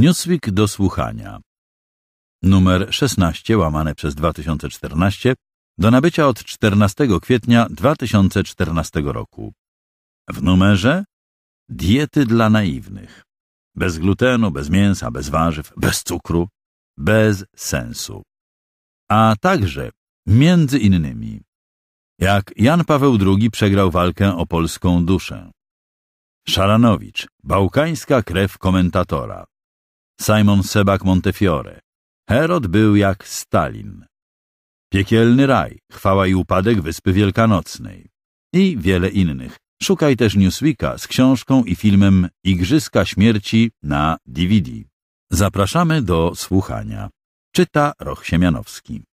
Newsweek do słuchania. Numer 16 łamane przez 2014 do nabycia od 14 kwietnia 2014 roku. W numerze diety dla naiwnych. Bez glutenu, bez mięsa, bez warzyw, bez cukru, bez sensu. A także, między innymi, jak Jan Paweł II przegrał walkę o polską duszę. Szaranowicz, bałkańska krew komentatora. Simon Sebak Montefiore. Herod był jak Stalin. Piekielny raj, chwała i upadek Wyspy Wielkanocnej. I wiele innych. Szukaj też Newsweeka z książką i filmem Igrzyska Śmierci na DVD. Zapraszamy do słuchania. Czyta Roch Siemianowski.